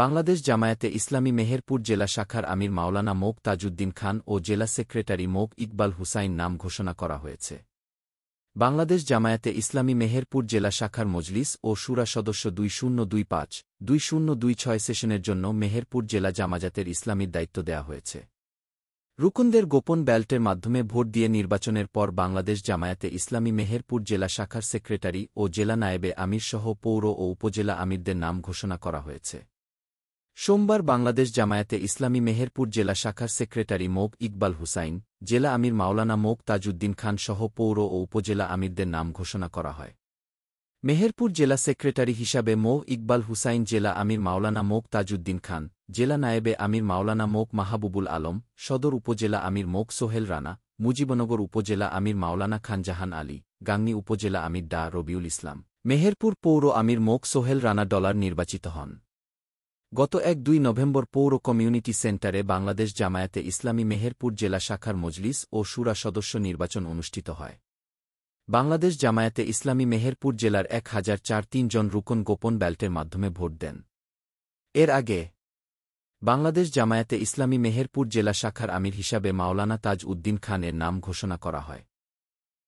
বাংলাদেশ জামায়াতে ইসলামী মেহেরপুর জেলা শাখার আমির মাওলানা মোক তাজউদ্দিন খান ও জেলা সেক্রেটারি মোক ইকবাল হুসাইন নাম ঘোষণা করা হয়েছে বাংলাদেশ জামায়াতে ইসলামী মেহেরপুর জেলা শাখার মজলিস ও সুরা সদস্য দুই শূন্য দুই পাঁচ দুই শূন্য দুই ছয় সেশনের জন্য মেহেরপুর জেলা জামাজাতের ইসলামীর দায়িত্ব দেয়া হয়েছে রুকুনদের গোপন ব্যালটের মাধ্যমে ভোট দিয়ে নির্বাচনের পর বাংলাদেশ জামায়াতে ইসলামী মেহেরপুর জেলা শাখার সেক্রেটারি ও জেলা নায়েবে আমিরসহ পৌর ও উপজেলা আমিরদের নাম ঘোষণা করা হয়েছে সোমবার বাংলাদেশ জামায়াতে ইসলামী মেহেরপুর জেলা শাখার সেক্রেটারি মোক ইকবাল হুসাইন জেলা আমির মাওলানা মোক তাজউদ্দিন খান সহ পৌর ও উপজেলা আমিরদের নাম ঘোষণা করা হয় মেহেরপুর জেলা সেক্রেটারি হিসাবে মো ইকবাল হুসাইন জেলা আমির মাওলানা মোক তাজউদ্দিন খান জেলা নায়েবে আমির মাওলানা মোক মাহাবুবুল আলম সদর উপজেলা আমির মোক সোহেল রানা মুজিবনগর উপজেলা আমির মাওলানা খান জাহান আলী গাংনি উপজেলা আমির ডা রবিউল ইসলাম মেহেরপুর পৌর আমির মোক সোহেল রানা ডলার নির্বাচিত হন গত এক দুই নভেম্বর পৌর কমিউনিটি সেন্টারে বাংলাদেশ জামায়াতে ইসলামী মেহেরপুর জেলা শাখার মজলিস ও সুরা সদস্য নির্বাচন অনুষ্ঠিত হয় বাংলাদেশ জামায়াতে ইসলামী মেহেরপুর জেলার এক হাজার চার তিনজন রুকন গোপন ব্যালটের মাধ্যমে ভোট দেন এর আগে বাংলাদেশ জামায়াতে ইসলামী মেহেরপুর জেলা শাখার আমির হিসাবে মাওলানা তাজ উদ্দিন খানের নাম ঘোষণা করা হয়